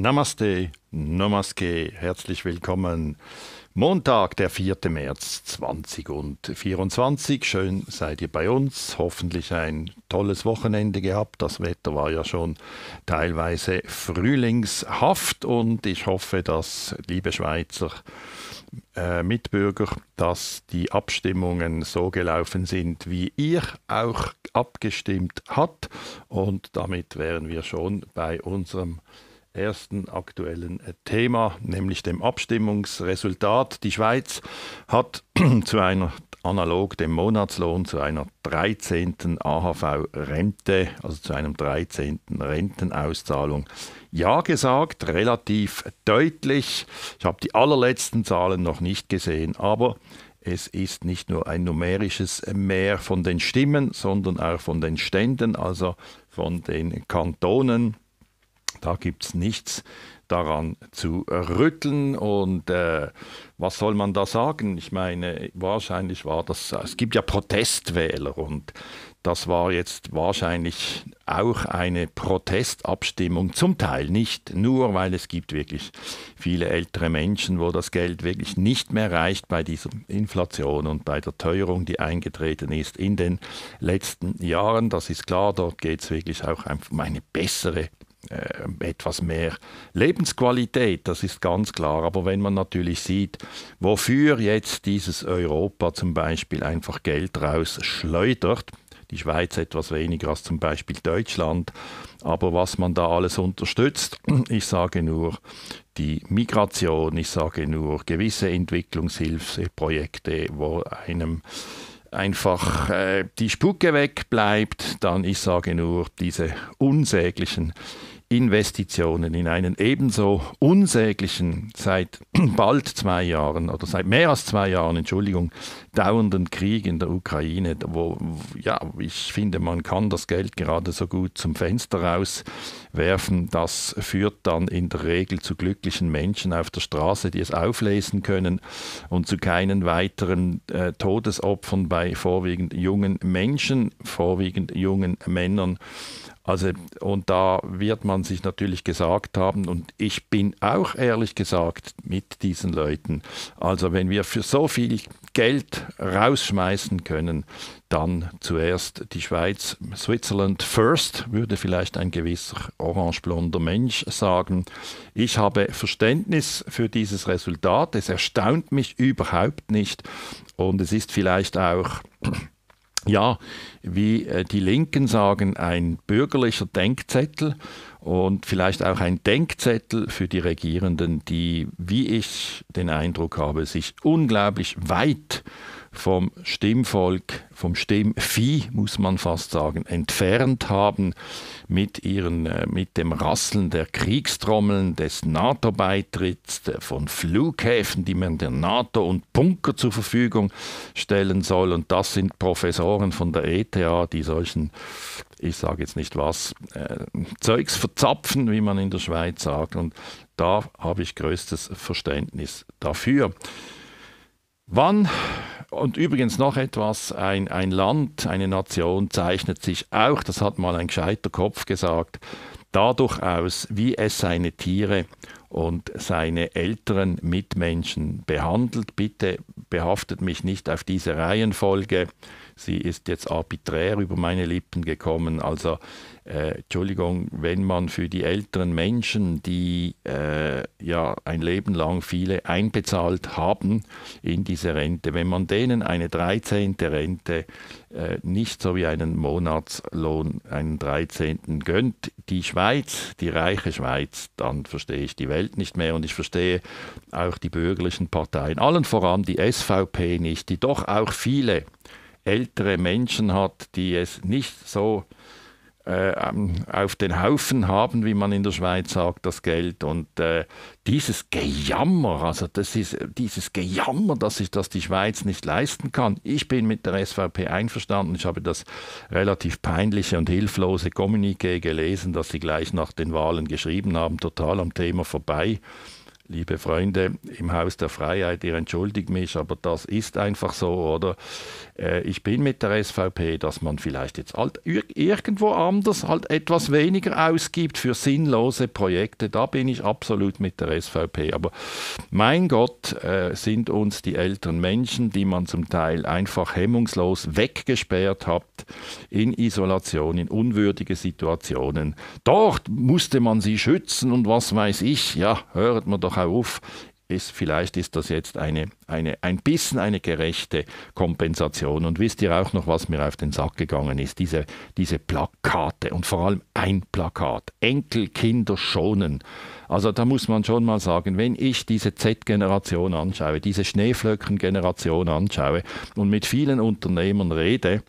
Namaste, Namaste, herzlich willkommen. Montag, der 4. März 2024. Schön seid ihr bei uns. Hoffentlich ein tolles Wochenende gehabt. Das Wetter war ja schon teilweise frühlingshaft und ich hoffe, dass, liebe Schweizer äh, Mitbürger, dass die Abstimmungen so gelaufen sind, wie ihr auch abgestimmt habt. Und damit wären wir schon bei unserem ersten aktuellen Thema, nämlich dem Abstimmungsresultat. Die Schweiz hat zu einer analog dem Monatslohn zu einer 13. AHV-Rente, also zu einem 13. Rentenauszahlung. Ja gesagt, relativ deutlich. Ich habe die allerletzten Zahlen noch nicht gesehen, aber es ist nicht nur ein numerisches Mehr von den Stimmen, sondern auch von den Ständen, also von den Kantonen. Da gibt es nichts daran zu rütteln. Und äh, was soll man da sagen? Ich meine, wahrscheinlich war das, es gibt ja Protestwähler und das war jetzt wahrscheinlich auch eine Protestabstimmung, zum Teil nicht nur, weil es gibt wirklich viele ältere Menschen, wo das Geld wirklich nicht mehr reicht bei dieser Inflation und bei der Teuerung, die eingetreten ist in den letzten Jahren. Das ist klar, dort geht es wirklich auch um eine bessere äh, etwas mehr Lebensqualität, das ist ganz klar. Aber wenn man natürlich sieht, wofür jetzt dieses Europa zum Beispiel einfach Geld rausschleudert, die Schweiz etwas weniger als zum Beispiel Deutschland. Aber was man da alles unterstützt, ich sage nur die Migration, ich sage nur gewisse Entwicklungshilfeprojekte, wo einem einfach äh, die Spucke wegbleibt, dann ich sage nur, diese unsäglichen Investitionen in einen ebenso unsäglichen, seit bald zwei Jahren oder seit mehr als zwei Jahren, Entschuldigung, dauernden Krieg in der Ukraine, wo, ja, ich finde, man kann das Geld gerade so gut zum Fenster raus werfen, das führt dann in der Regel zu glücklichen Menschen auf der Straße, die es auflesen können und zu keinen weiteren äh, Todesopfern bei vorwiegend jungen Menschen, vorwiegend jungen Männern. Also, und da wird man sich natürlich gesagt haben, und ich bin auch ehrlich gesagt mit diesen Leuten. Also, wenn wir für so viel Geld rausschmeißen können, dann zuerst die Schweiz, Switzerland first, würde vielleicht ein gewisser orange-blonder Mensch sagen. Ich habe Verständnis für dieses Resultat, es erstaunt mich überhaupt nicht und es ist vielleicht auch, ja, wie äh, die Linken sagen, ein bürgerlicher Denkzettel und vielleicht auch ein Denkzettel für die Regierenden, die, wie ich den Eindruck habe, sich unglaublich weit vom Stimmvolk, vom Stimmvieh, muss man fast sagen, entfernt haben mit, ihren, äh, mit dem Rasseln der Kriegstrommeln, des NATO-Beitritts, von Flughäfen, die man der NATO und Bunker zur Verfügung stellen soll. Und das sind Professoren von der ETA, die solchen, ich sage jetzt nicht was, äh, Zeugs verzapfen, wie man in der Schweiz sagt. Und da habe ich größtes Verständnis dafür. Wann und übrigens noch etwas, ein, ein Land, eine Nation zeichnet sich auch, das hat mal ein gescheiter Kopf gesagt, dadurch aus, wie es seine Tiere und seine älteren Mitmenschen behandelt. Bitte behaftet mich nicht auf diese Reihenfolge. Sie ist jetzt arbiträr über meine Lippen gekommen. Also äh, Entschuldigung, wenn man für die älteren Menschen, die äh, ja ein Leben lang viele einbezahlt haben in diese Rente, wenn man denen eine 13. Rente äh, nicht so wie einen Monatslohn, einen 13. gönnt, die Schweiz, die reiche Schweiz, dann verstehe ich die Welt nicht mehr und ich verstehe auch die bürgerlichen Parteien, allen voran die SVP nicht, die doch auch viele ältere Menschen hat, die es nicht so äh, ähm, auf den Haufen haben, wie man in der Schweiz sagt, das Geld. Und äh, dieses Gejammer, also das ist äh, dieses Gejammer, dass sich das die Schweiz nicht leisten kann. Ich bin mit der SVP einverstanden. Ich habe das relativ peinliche und hilflose Kommuniqué gelesen, das sie gleich nach den Wahlen geschrieben haben, total am Thema vorbei liebe Freunde im Haus der Freiheit, ihr entschuldigt mich, aber das ist einfach so, oder? Äh, ich bin mit der SVP, dass man vielleicht jetzt halt irgendwo anders halt etwas weniger ausgibt für sinnlose Projekte. Da bin ich absolut mit der SVP. Aber mein Gott, äh, sind uns die älteren Menschen, die man zum Teil einfach hemmungslos weggesperrt hat, in Isolation, in unwürdige Situationen. Dort musste man sie schützen und was weiß ich. Ja, hört man doch auf. Ist, vielleicht ist das jetzt eine, eine, ein bisschen eine gerechte Kompensation. Und wisst ihr auch noch, was mir auf den Sack gegangen ist? Diese, diese Plakate und vor allem ein Plakat. Enkelkinder schonen. Also da muss man schon mal sagen, wenn ich diese Z-Generation anschaue, diese Schneeflöcken-Generation anschaue und mit vielen Unternehmern rede,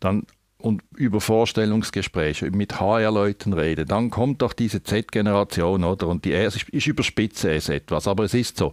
dann und über Vorstellungsgespräche, mit HR-Leuten reden, dann kommt doch diese Z-Generation, oder? Und die erste, ich überspitze es etwas, aber es ist so.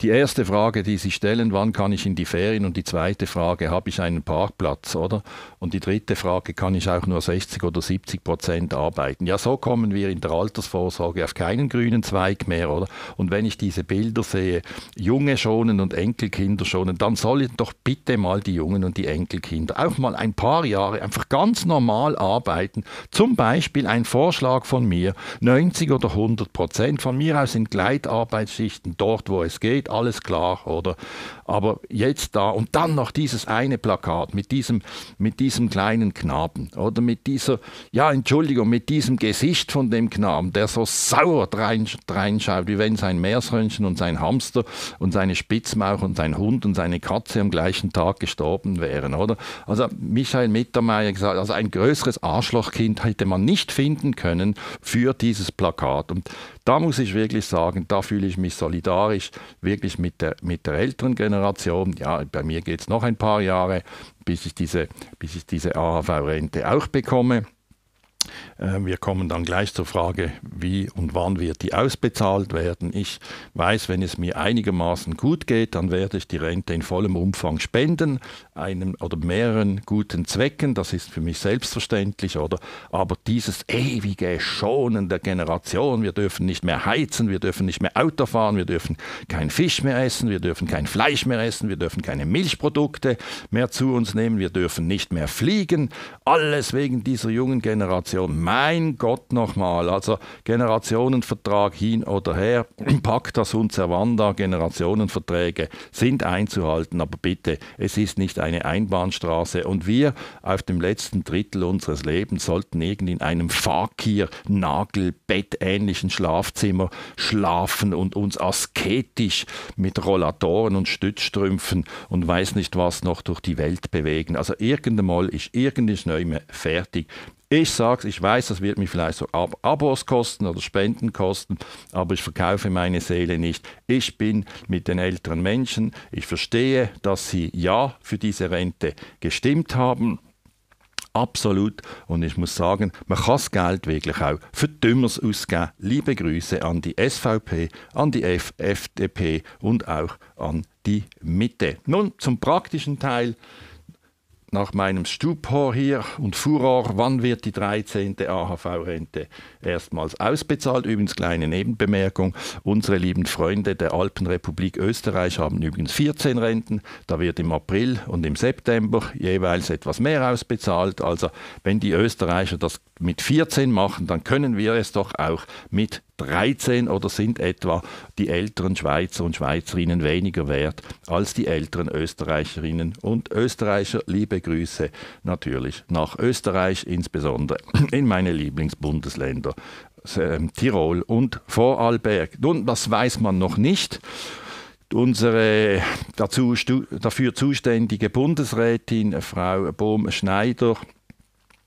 Die erste Frage, die sie stellen, wann kann ich in die Ferien? Und die zweite Frage, habe ich einen Parkplatz, oder? Und die dritte Frage, kann ich auch nur 60 oder 70 Prozent arbeiten? Ja, so kommen wir in der Altersvorsorge auf keinen grünen Zweig mehr, oder? Und wenn ich diese Bilder sehe, Junge schonen und Enkelkinder schonen, dann sollen doch bitte mal die Jungen und die Enkelkinder auch mal ein paar Jahre einfach ganz normal arbeiten. Zum Beispiel ein Vorschlag von mir, 90 oder 100 Prozent. Von mir aus sind Gleitarbeitsschichten dort, wo es geht, alles klar, oder? Aber jetzt da und dann noch dieses eine Plakat mit diesem, mit diesem kleinen Knaben oder mit dieser, ja, Entschuldigung, mit diesem Gesicht von dem Knaben, der so sauer reinschaut, wie wenn sein Meerschweinchen und sein Hamster und seine Spitzmauch und sein Hund und seine Katze am gleichen Tag gestorben wären, oder? Also Michael Mittermeier gesagt, also ein größeres Arschlochkind hätte man nicht finden können für dieses Plakat. Und da muss ich wirklich sagen, da fühle ich mich solidarisch, wirklich mit der, mit der älteren Generation. Ja, bei mir geht es noch ein paar Jahre, bis ich diese, bis ich diese AHV-Rente auch bekomme. Äh, wir kommen dann gleich zur Frage, wie und wann wird die ausbezahlt werden. Ich weiß, wenn es mir einigermaßen gut geht, dann werde ich die Rente in vollem Umfang spenden, einem oder mehreren guten Zwecken. Das ist für mich selbstverständlich, oder? Aber dieses ewige Schonen der Generation, wir dürfen nicht mehr heizen, wir dürfen nicht mehr Auto fahren, wir dürfen kein Fisch mehr essen, wir dürfen kein Fleisch mehr essen, wir dürfen keine Milchprodukte mehr zu uns nehmen, wir dürfen nicht mehr fliegen. Alles wegen dieser jungen Generation Generation. Mein Gott nochmal, also Generationenvertrag hin oder her, Pacta sunt servanda, Generationenverträge sind einzuhalten, aber bitte, es ist nicht eine Einbahnstraße und wir auf dem letzten Drittel unseres Lebens sollten irgendwie in einem Fakir, Nagelbett ähnlichen Schlafzimmer schlafen und uns asketisch mit Rollatoren und Stützstrümpfen und weiß nicht was noch durch die Welt bewegen. Also irgendwann mal ist irgendwas irgendein mehr fertig ich sage es, ich weiß, das wird mich vielleicht so Ab Abos kosten oder Spenden kosten, aber ich verkaufe meine Seele nicht. Ich bin mit den älteren Menschen, ich verstehe, dass sie ja für diese Rente gestimmt haben. Absolut. Und ich muss sagen, man kann das Geld wirklich auch für Dümmers ausgeben. Liebe Grüße an die SVP, an die F FDP und auch an die Mitte. Nun zum praktischen Teil nach meinem Stupor hier und Furor, wann wird die 13. AHV-Rente erstmals ausbezahlt. Übrigens kleine Nebenbemerkung, unsere lieben Freunde der Alpenrepublik Österreich haben übrigens 14 Renten. Da wird im April und im September jeweils etwas mehr ausbezahlt. Also wenn die Österreicher das mit 14 machen, dann können wir es doch auch mit 13 oder sind etwa die älteren Schweizer und Schweizerinnen weniger wert als die älteren Österreicherinnen und Österreicher. Liebe Grüße natürlich nach Österreich, insbesondere in meine Lieblingsbundesländer ähm, Tirol und Vorarlberg. Nun, das weiß man noch nicht. Unsere dazu, dafür zuständige Bundesrätin, äh, Frau Bohm-Schneider,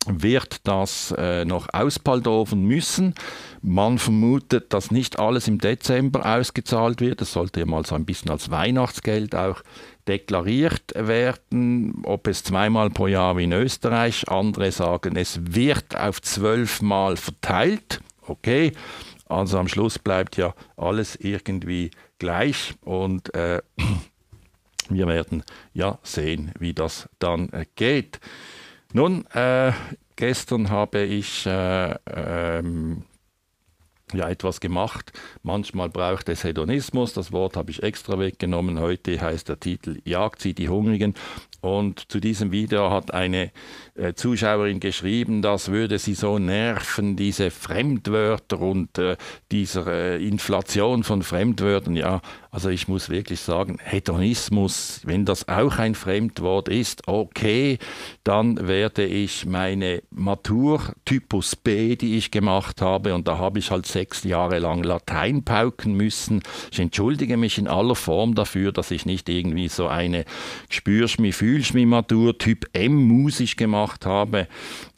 wird das äh, noch auspaldorfen müssen. Man vermutet, dass nicht alles im Dezember ausgezahlt wird. Es sollte ja mal so ein bisschen als Weihnachtsgeld auch deklariert werden, ob es zweimal pro Jahr wie in Österreich, andere sagen, es wird auf zwölfmal verteilt. Okay, also am Schluss bleibt ja alles irgendwie gleich und äh, wir werden ja sehen, wie das dann äh, geht. Nun, äh, gestern habe ich äh, ähm, ja etwas gemacht. Manchmal braucht es Hedonismus, das Wort habe ich extra weggenommen. Heute heißt der Titel Jagt sie die Hungrigen. Und zu diesem Video hat eine äh, Zuschauerin geschrieben, das würde sie so nerven, diese Fremdwörter und äh, dieser äh, Inflation von Fremdwörtern. Ja, also ich muss wirklich sagen, Hedonismus, wenn das auch ein Fremdwort ist, okay, dann werde ich meine Matur Typus B, die ich gemacht habe, und da habe ich halt sehr sechs Jahre lang Latein pauken müssen. Ich entschuldige mich in aller Form dafür, dass ich nicht irgendwie so eine Spürschmi, Fühlschmi Matur Typ M musisch gemacht habe.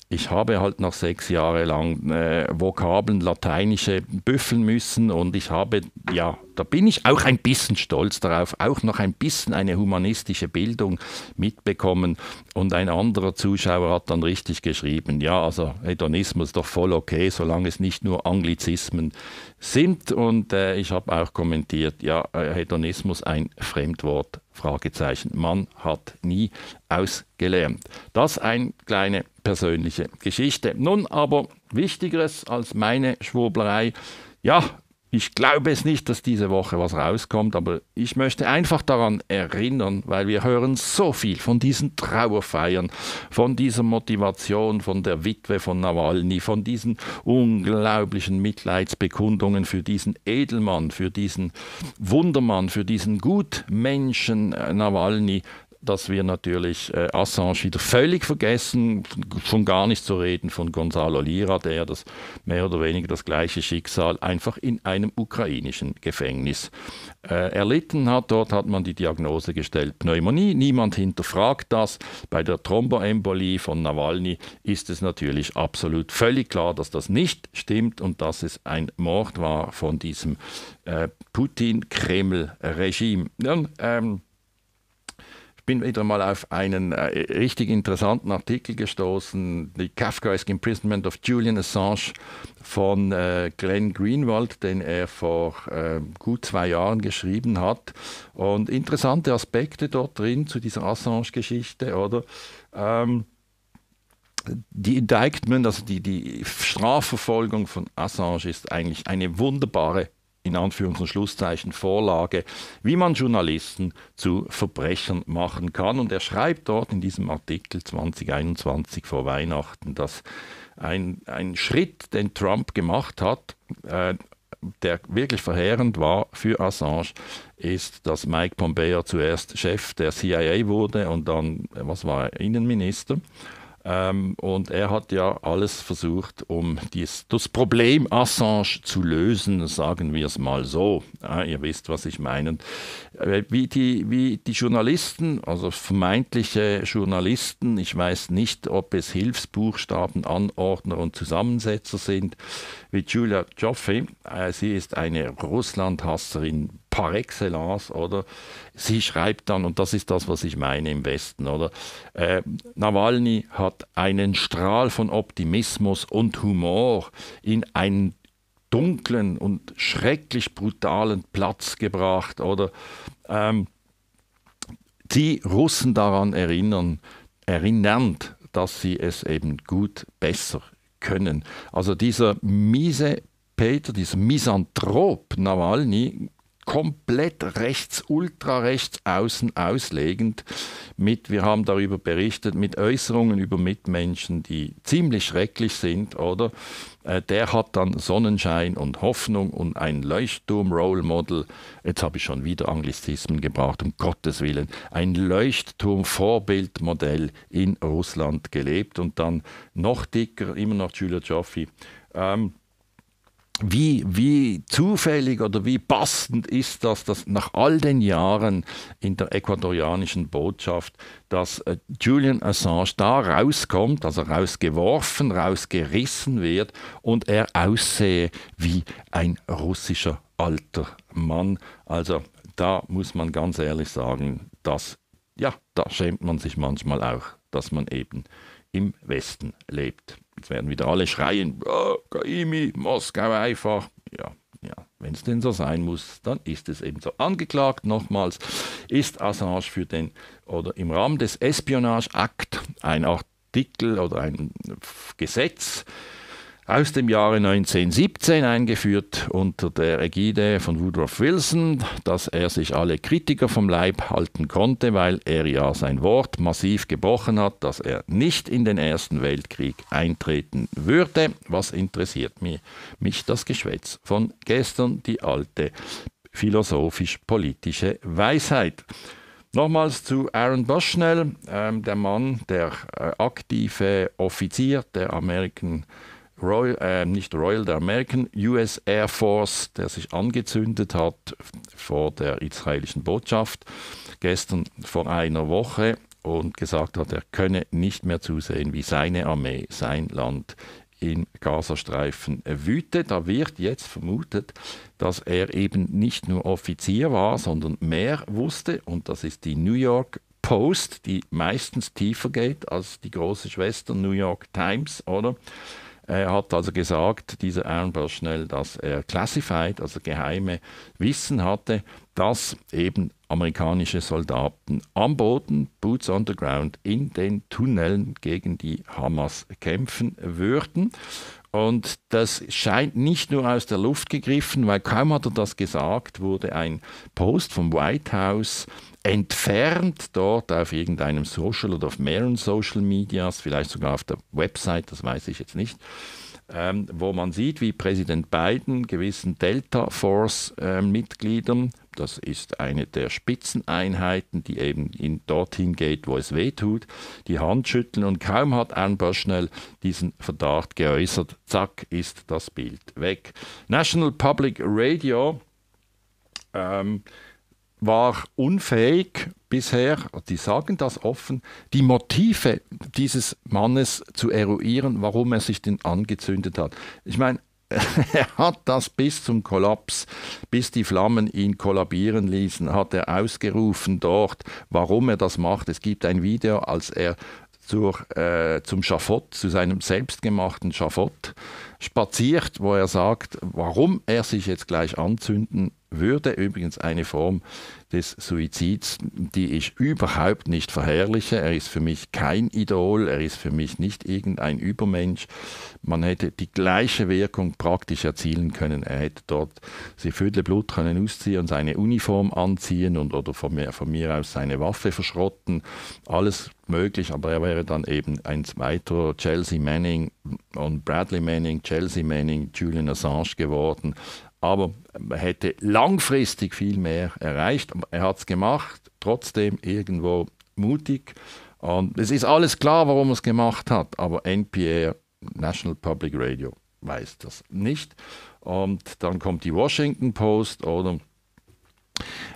Ich habe halt noch sechs Jahre lang äh, Vokabeln lateinische büffeln müssen und ich habe ja da bin ich auch ein bisschen stolz darauf, auch noch ein bisschen eine humanistische Bildung mitbekommen. Und ein anderer Zuschauer hat dann richtig geschrieben, ja, also Hedonismus ist doch voll okay, solange es nicht nur Anglizismen sind. Und äh, ich habe auch kommentiert, ja, äh, Hedonismus ein Fremdwort, Fragezeichen. Man hat nie ausgelernt. Das eine kleine persönliche Geschichte. Nun aber Wichtigeres als meine Schwurblerei. Ja, ich glaube es nicht, dass diese Woche was rauskommt, aber ich möchte einfach daran erinnern, weil wir hören so viel von diesen Trauerfeiern, von dieser Motivation von der Witwe von Nawalny, von diesen unglaublichen Mitleidsbekundungen für diesen Edelmann, für diesen Wundermann, für diesen Gutmenschen äh, Nawalny, dass wir natürlich äh, Assange wieder völlig vergessen, schon gar nicht zu reden von Gonzalo Lira, der das mehr oder weniger das gleiche Schicksal einfach in einem ukrainischen Gefängnis äh, erlitten hat. Dort hat man die Diagnose gestellt Pneumonie. Niemand hinterfragt das. Bei der Thromboembolie von Nawalny ist es natürlich absolut völlig klar, dass das nicht stimmt und dass es ein Mord war von diesem äh, Putin-Kreml-Regime. Ja, ähm, bin wieder mal auf einen äh, richtig interessanten Artikel gestoßen, The Kafkaesque Imprisonment of Julian Assange von äh, Glenn Greenwald, den er vor äh, gut zwei Jahren geschrieben hat. Und interessante Aspekte dort drin zu dieser Assange-Geschichte, oder? Ähm, die Indictment, also die, die Strafverfolgung von Assange ist eigentlich eine wunderbare in Anführungs- und Schlusszeichen Vorlage, wie man Journalisten zu Verbrechern machen kann. Und er schreibt dort in diesem Artikel 2021 vor Weihnachten, dass ein, ein Schritt, den Trump gemacht hat, äh, der wirklich verheerend war für Assange, ist, dass Mike Pompeo zuerst Chef der CIA wurde und dann, was war er, Innenminister. Ähm, und er hat ja alles versucht, um dies, das Problem Assange zu lösen, sagen wir es mal so. Ja, ihr wisst, was ich meine. Äh, wie die, wie die Journalisten, also vermeintliche Journalisten, ich weiß nicht, ob es Hilfsbuchstaben, Anordner und Zusammensetzer sind, wie Julia Joffe, äh, sie ist eine Russlandhasserin par excellence, oder? Sie schreibt dann, und das ist das, was ich meine im Westen, oder? Äh, Nawalny hat einen Strahl von Optimismus und Humor in einen dunklen und schrecklich brutalen Platz gebracht, oder? Ähm, die Russen daran erinnern, erinnernd, dass sie es eben gut besser können. Also dieser miese Peter, dieser Misanthrop Nawalny, komplett rechts, ultra rechts außen auslegend. Mit, wir haben darüber berichtet, mit Äußerungen über Mitmenschen, die ziemlich schrecklich sind, oder? Äh, der hat dann Sonnenschein und Hoffnung und ein Leuchtturm-Role Model. Jetzt habe ich schon wieder Anglizismen gebracht, um Gottes Willen. Ein Leuchtturm-Vorbildmodell in Russland gelebt und dann noch dicker, immer noch Julia Joffe. Ähm, wie, wie zufällig oder wie passend ist das, dass nach all den Jahren in der äquatorianischen Botschaft, dass äh, Julian Assange da rauskommt, also rausgeworfen, rausgerissen wird und er aussehe wie ein russischer alter Mann. Also da muss man ganz ehrlich sagen, dass, ja, da schämt man sich manchmal auch, dass man eben im Westen lebt. Jetzt werden wieder alle schreien, oh, Kaimi, Moskau einfach. Ja, ja, wenn es denn so sein muss, dann ist es eben so. Angeklagt nochmals ist Assange für den oder im Rahmen des Espionageakt ein Artikel oder ein Gesetz aus dem Jahre 1917 eingeführt unter der Ägide von Woodrow Wilson, dass er sich alle Kritiker vom Leib halten konnte, weil er ja sein Wort massiv gebrochen hat, dass er nicht in den Ersten Weltkrieg eintreten würde. Was interessiert mich, mich das Geschwätz von gestern, die alte philosophisch-politische Weisheit. Nochmals zu Aaron Bushnell, äh, der Mann, der äh, aktive Offizier der American Royal, äh, nicht Royal, der American US Air Force, der sich angezündet hat vor der israelischen Botschaft gestern vor einer Woche und gesagt hat, er könne nicht mehr zusehen, wie seine Armee sein Land im Gazastreifen wütet. Da wird jetzt vermutet, dass er eben nicht nur Offizier war, sondern mehr wusste. Und das ist die New York Post, die meistens tiefer geht als die große Schwester New York Times, oder? Er hat also gesagt, dieser Aaron Schnell, dass er Classified, also geheime Wissen hatte, dass eben amerikanische Soldaten am Boden, Boots on the Ground, in den Tunneln gegen die Hamas kämpfen würden. Und das scheint nicht nur aus der Luft gegriffen, weil kaum hat er das gesagt, wurde ein Post vom White House entfernt dort auf irgendeinem Social oder auf mehreren Social Medias, vielleicht sogar auf der Website, das weiß ich jetzt nicht, ähm, wo man sieht, wie Präsident Biden gewissen Delta Force-Mitgliedern, ähm, äh, das ist eine der Spitzeneinheiten, die eben in, dorthin geht, wo es weh tut, die Hand schütteln und kaum hat Amber schnell diesen Verdacht geäußert, zack, ist das Bild weg. National Public Radio. Ähm, war unfähig bisher, die sagen das offen, die Motive dieses Mannes zu eruieren, warum er sich denn angezündet hat. Ich meine, er hat das bis zum Kollaps, bis die Flammen ihn kollabieren ließen, hat er ausgerufen dort, warum er das macht. Es gibt ein Video, als er zur, äh, zum Schafott, zu seinem selbstgemachten Schafott spaziert, wo er sagt, warum er sich jetzt gleich anzünden würde übrigens eine Form des Suizids, die ich überhaupt nicht verherrliche. Er ist für mich kein Idol, er ist für mich nicht irgendein Übermensch. Man hätte die gleiche Wirkung praktisch erzielen können. Er hätte dort sie Viertel Blut können ausziehen und seine Uniform anziehen und oder von mir, von mir aus seine Waffe verschrotten. Alles möglich, aber er wäre dann eben ein zweiter Chelsea Manning und Bradley Manning, Chelsea Manning, Julian Assange geworden aber man hätte langfristig viel mehr erreicht. Er hat es gemacht, trotzdem irgendwo mutig. Und es ist alles klar, warum er es gemacht hat, aber NPR, National Public Radio, weiß das nicht. Und dann kommt die Washington Post oder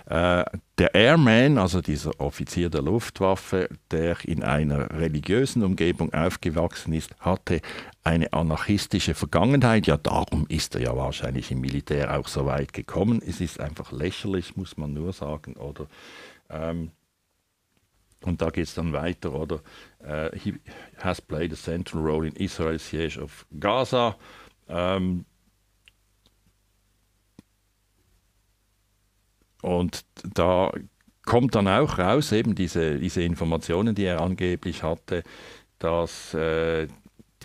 äh, der Airman, also dieser Offizier der Luftwaffe, der in einer religiösen Umgebung aufgewachsen ist, hatte eine anarchistische Vergangenheit. Ja, darum ist er ja wahrscheinlich im Militär auch so weit gekommen. Es ist einfach lächerlich, muss man nur sagen, oder? Ähm, und da geht es dann weiter, oder? Uh, he has played a central role in Israel's siege of Gaza. Ähm, und da kommt dann auch raus, eben diese, diese Informationen, die er angeblich hatte, dass äh,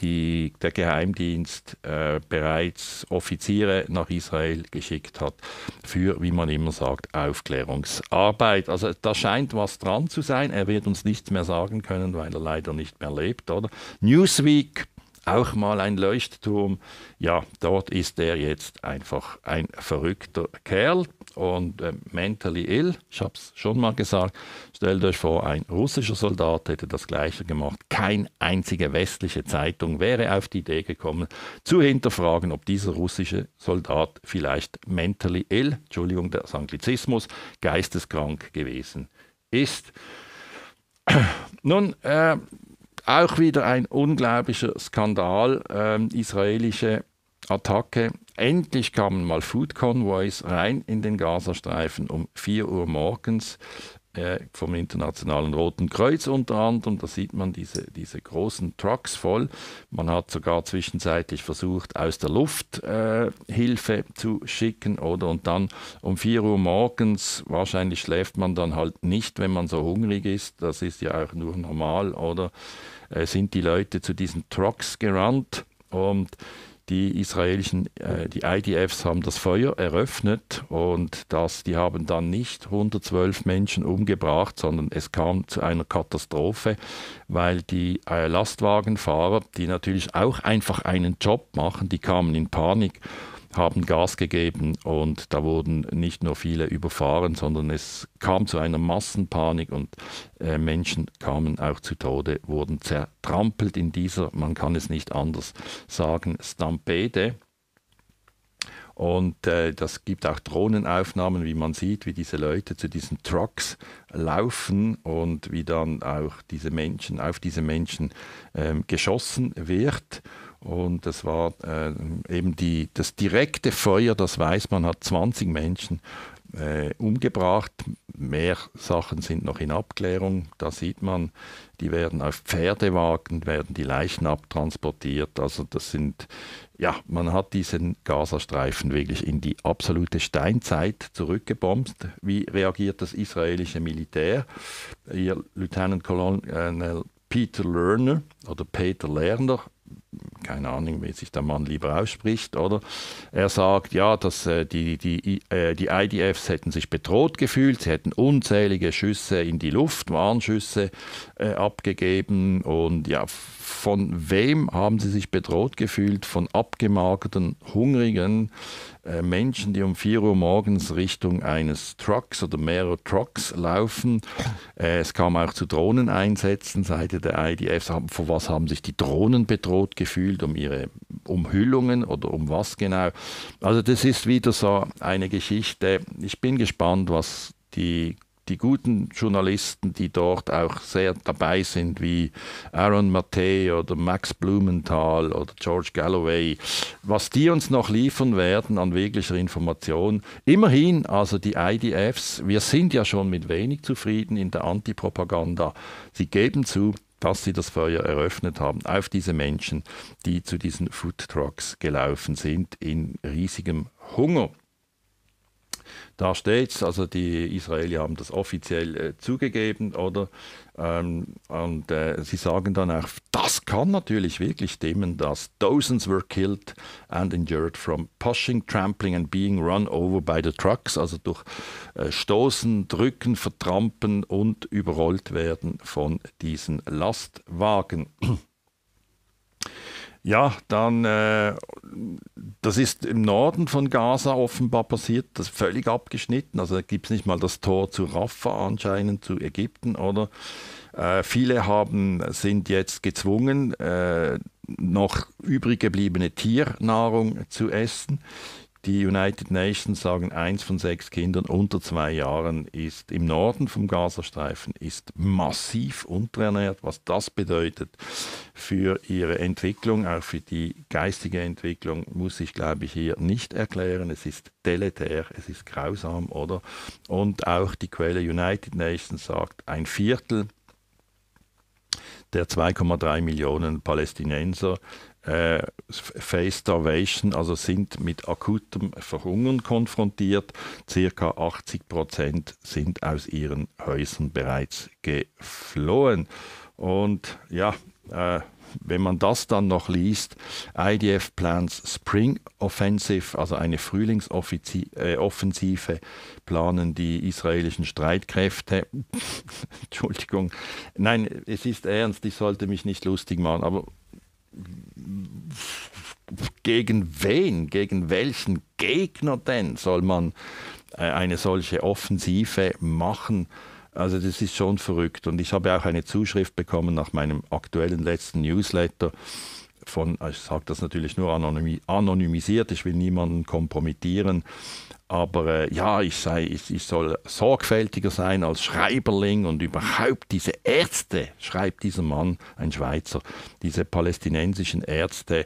die, der Geheimdienst äh, bereits Offiziere nach Israel geschickt hat für, wie man immer sagt, Aufklärungsarbeit. Also da scheint was dran zu sein. Er wird uns nichts mehr sagen können, weil er leider nicht mehr lebt. Oder? Newsweek auch mal ein Leuchtturm. Ja, dort ist er jetzt einfach ein verrückter Kerl und äh, mentally ill. Ich habe es schon mal gesagt. Stellt euch vor, ein russischer Soldat hätte das Gleiche gemacht. Keine einzige westliche Zeitung wäre auf die Idee gekommen, zu hinterfragen, ob dieser russische Soldat vielleicht mentally ill, Entschuldigung, der Anglizismus, geisteskrank gewesen ist. Nun, äh, auch wieder ein unglaublicher Skandal, ähm, israelische Attacke. Endlich kamen mal Food Convoys rein in den Gazastreifen um 4 Uhr morgens. Äh, vom Internationalen Roten Kreuz unter anderem. Da sieht man diese, diese großen Trucks voll. Man hat sogar zwischenzeitlich versucht, aus der Luft äh, Hilfe zu schicken. Oder? Und dann um 4 Uhr morgens, wahrscheinlich schläft man dann halt nicht, wenn man so hungrig ist. Das ist ja auch nur normal. Oder äh, sind die Leute zu diesen Trucks gerannt und die israelischen, äh, die IDFs haben das Feuer eröffnet und das, die haben dann nicht 112 Menschen umgebracht, sondern es kam zu einer Katastrophe, weil die äh, Lastwagenfahrer, die natürlich auch einfach einen Job machen, die kamen in Panik haben Gas gegeben und da wurden nicht nur viele überfahren, sondern es kam zu einer Massenpanik und äh, Menschen kamen auch zu Tode, wurden zertrampelt in dieser, man kann es nicht anders sagen, Stampede. Und äh, das gibt auch Drohnenaufnahmen, wie man sieht, wie diese Leute zu diesen Trucks laufen und wie dann auch diese Menschen auf diese Menschen ähm, geschossen wird. Und das war äh, eben die, das direkte Feuer, das weiß man, hat 20 Menschen äh, umgebracht. Mehr Sachen sind noch in Abklärung. Da sieht man, die werden auf Pferdewagen, werden die Leichen abtransportiert. Also das sind, ja, man hat diesen Gazastreifen wirklich in die absolute Steinzeit zurückgebombt. Wie reagiert das israelische Militär? Ihr Lieutenant Colonel Peter Lerner oder Peter Lerner keine Ahnung, wie sich der Mann lieber ausspricht, oder? Er sagt, ja, dass äh, die, die, äh, die IDFs hätten sich bedroht gefühlt, sie hätten unzählige Schüsse in die Luft, Warnschüsse äh, abgegeben und ja, von wem haben sie sich bedroht gefühlt? Von abgemagerten, hungrigen äh, Menschen, die um 4 Uhr morgens Richtung eines Trucks oder mehrerer Trucks laufen. Äh, es kam auch zu Drohneneinsätzen, Seite der IDF. Vor was haben sich die Drohnen bedroht gefühlt? Um ihre Umhüllungen oder um was genau? Also das ist wieder so eine Geschichte. Ich bin gespannt, was die die guten Journalisten, die dort auch sehr dabei sind, wie Aaron Mattei oder Max Blumenthal oder George Galloway, was die uns noch liefern werden an wirklicher Information. Immerhin, also die IDFs, wir sind ja schon mit wenig zufrieden in der Antipropaganda. Sie geben zu, dass sie das Feuer eröffnet haben auf diese Menschen, die zu diesen Foodtrucks gelaufen sind in riesigem Hunger. Da steht es, also die Israelis haben das offiziell äh, zugegeben, oder? Ähm, und äh, sie sagen dann auch, das kann natürlich wirklich stimmen, dass dozens were killed and injured from pushing, trampling and being run over by the trucks, also durch äh, Stoßen, Drücken, Vertrampen und überrollt werden von diesen Lastwagen. Ja, dann, äh, das ist im Norden von Gaza offenbar passiert, das ist völlig abgeschnitten. Also da gibt es nicht mal das Tor zu Rafah anscheinend, zu Ägypten, oder? Äh, viele haben, sind jetzt gezwungen, äh, noch übrig gebliebene Tiernahrung zu essen. Die United Nations sagen, eins von sechs Kindern unter zwei Jahren ist im Norden vom Gazastreifen ist massiv unterernährt. Was das bedeutet für ihre Entwicklung, auch für die geistige Entwicklung, muss ich, glaube ich, hier nicht erklären. Es ist deletär, es ist grausam, oder? Und auch die Quelle United Nations sagt, ein Viertel der 2,3 Millionen Palästinenser äh, Face Starvation, also sind mit akutem Verhungern konfrontiert. Circa 80 Prozent sind aus ihren Häusern bereits geflohen. Und ja, äh, wenn man das dann noch liest, IDF plans Spring Offensive, also eine Frühlingsoffensive, äh, planen die israelischen Streitkräfte. Entschuldigung, nein, es ist ernst, ich sollte mich nicht lustig machen, aber gegen wen, gegen welchen Gegner denn soll man äh, eine solche Offensive machen? Also das ist schon verrückt. Und ich habe auch eine Zuschrift bekommen nach meinem aktuellen letzten Newsletter von, ich sage das natürlich nur anonymisiert, ich will niemanden kompromittieren, aber äh, ja, ich, sei, ich, ich, soll sorgfältiger sein als Schreiberling und überhaupt diese Ärzte, schreibt dieser Mann, ein Schweizer, diese palästinensischen Ärzte,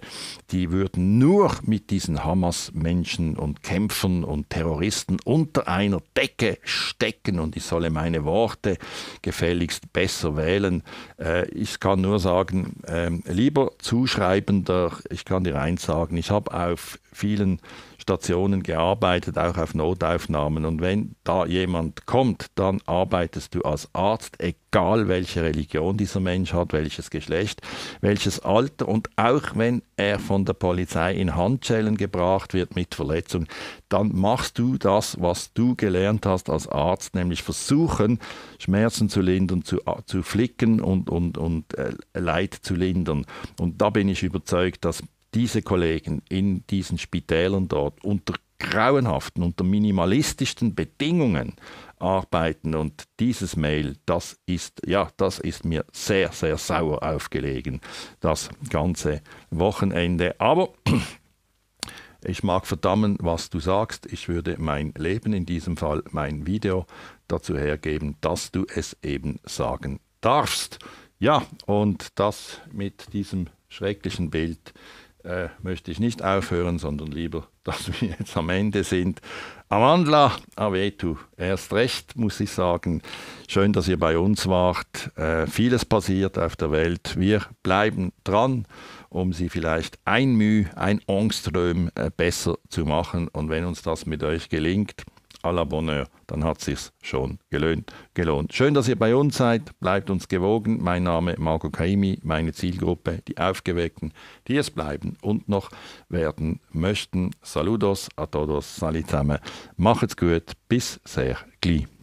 die würden nur mit diesen Hamas-Menschen und Kämpfern und Terroristen unter einer Decke stecken und ich solle meine Worte gefälligst besser wählen. Äh, ich kann nur sagen, äh, lieber Zuschreibender, ich kann dir eins sagen, ich habe auf vielen Stationen gearbeitet, auch auf Notaufnahmen. Und wenn da jemand kommt, dann arbeitest du als Arzt, egal welche Religion dieser Mensch hat, welches Geschlecht, welches Alter und auch wenn er von der Polizei in Handschellen gebracht wird mit Verletzung, dann machst du das, was du gelernt hast als Arzt, nämlich versuchen, Schmerzen zu lindern, zu, äh, zu flicken und, und, und äh, Leid zu lindern. Und da bin ich überzeugt, dass diese Kollegen in diesen Spitälern dort unter grauenhaften, unter minimalistischsten Bedingungen arbeiten. Und dieses Mail, das ist, ja, das ist mir sehr, sehr sauer aufgelegen, das ganze Wochenende. Aber ich mag verdammen, was du sagst. Ich würde mein Leben, in diesem Fall mein Video, dazu hergeben, dass du es eben sagen darfst. Ja, und das mit diesem schrecklichen Bild äh, möchte ich nicht aufhören, sondern lieber, dass wir jetzt am Ende sind. Amandla Avetu, ah erst recht muss ich sagen. Schön, dass ihr bei uns wart. Äh, vieles passiert auf der Welt. Wir bleiben dran, um sie vielleicht ein Mühe, ein Angström äh, besser zu machen. Und wenn uns das mit euch gelingt, à la Bonheur, dann hat es sich schon gelöhnt, gelohnt. Schön, dass ihr bei uns seid. Bleibt uns gewogen. Mein Name Marco Kaimi, meine Zielgruppe, die Aufgeweckten, die es bleiben und noch werden möchten. Saludos a todos, salitame. Macht's gut, bis sehr gleich.